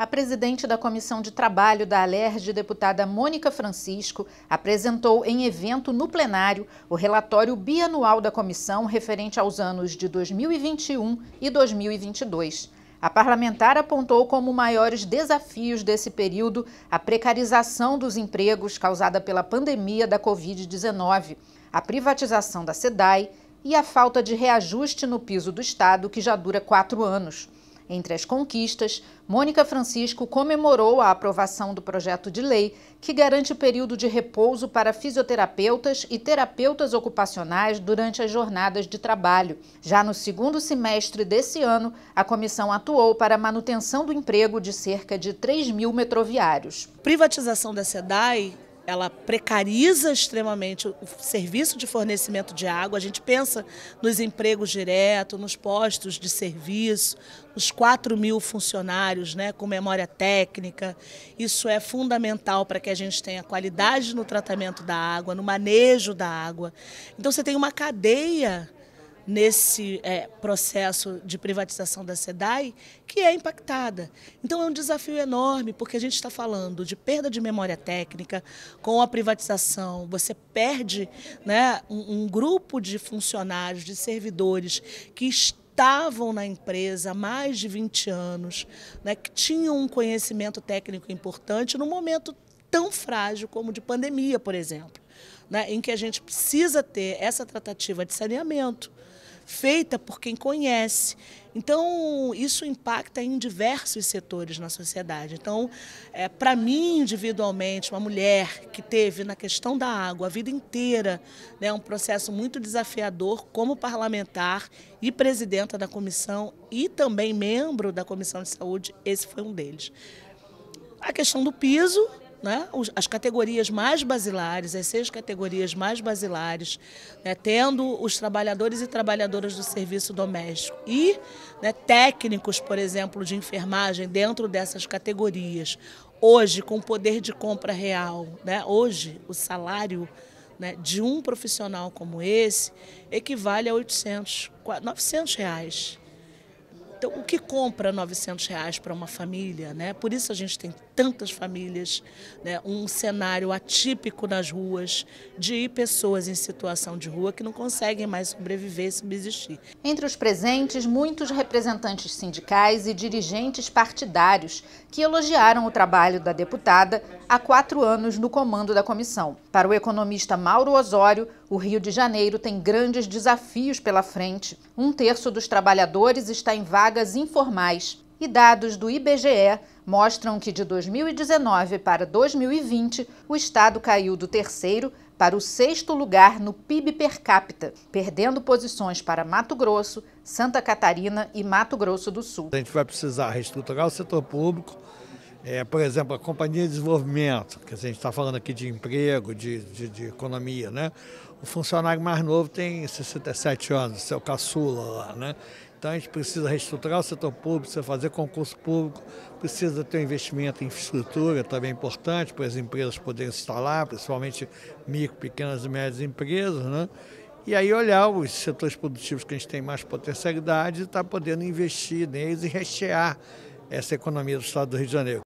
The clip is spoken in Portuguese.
A presidente da Comissão de Trabalho da Alerj, deputada Mônica Francisco, apresentou em evento no plenário o relatório bianual da comissão referente aos anos de 2021 e 2022. A parlamentar apontou como maiores desafios desse período a precarização dos empregos causada pela pandemia da Covid-19, a privatização da SEDAI e a falta de reajuste no piso do Estado, que já dura quatro anos. Entre as conquistas, Mônica Francisco comemorou a aprovação do projeto de lei que garante período de repouso para fisioterapeutas e terapeutas ocupacionais durante as jornadas de trabalho. Já no segundo semestre desse ano, a comissão atuou para a manutenção do emprego de cerca de 3 mil metroviários. Privatização da SEDAI ela precariza extremamente o serviço de fornecimento de água. A gente pensa nos empregos diretos, nos postos de serviço, os 4 mil funcionários né, com memória técnica. Isso é fundamental para que a gente tenha qualidade no tratamento da água, no manejo da água. Então, você tem uma cadeia nesse é, processo de privatização da SEDAI que é impactada. Então é um desafio enorme, porque a gente está falando de perda de memória técnica, com a privatização você perde né, um, um grupo de funcionários, de servidores que estavam na empresa há mais de 20 anos, né, que tinham um conhecimento técnico importante num momento tão frágil como de pandemia, por exemplo, né, em que a gente precisa ter essa tratativa de saneamento feita por quem conhece. Então, isso impacta em diversos setores na sociedade. Então, é, para mim, individualmente, uma mulher que teve na questão da água a vida inteira né, um processo muito desafiador como parlamentar e presidenta da comissão e também membro da comissão de saúde, esse foi um deles. A questão do piso, né? as categorias mais basilares, as seis categorias mais basilares, né? tendo os trabalhadores e trabalhadoras do serviço doméstico e né, técnicos, por exemplo, de enfermagem dentro dessas categorias. Hoje, com poder de compra real, né? hoje o salário né, de um profissional como esse equivale a 800, 900 reais. Então, o que compra 900 reais para uma família? Né? Por isso a gente tem tantas famílias, né? um cenário atípico nas ruas de pessoas em situação de rua que não conseguem mais sobreviver e subsistir. Entre os presentes, muitos representantes sindicais e dirigentes partidários que elogiaram o trabalho da deputada há quatro anos no comando da comissão. Para o economista Mauro Osório, o Rio de Janeiro tem grandes desafios pela frente. Um terço dos trabalhadores está em vagas informais e dados do IBGE mostram que de 2019 para 2020, o estado caiu do terceiro para o sexto lugar no PIB per capita, perdendo posições para Mato Grosso, Santa Catarina e Mato Grosso do Sul. A gente vai precisar reestruturar o setor público. É, por exemplo, a Companhia de Desenvolvimento, que a gente está falando aqui de emprego, de, de, de, economia, né? O funcionário mais novo tem 67 anos, seu caçula lá, né? Então a gente precisa reestruturar o setor público, precisa fazer concurso público, precisa ter um investimento em infraestrutura, também é importante, para as empresas poderem instalar, principalmente micro, pequenas e médias empresas, né? E aí olhar os setores produtivos que a gente tem mais potencialidade e estar tá podendo investir neles e rechear essa economia do estado do Rio de Janeiro.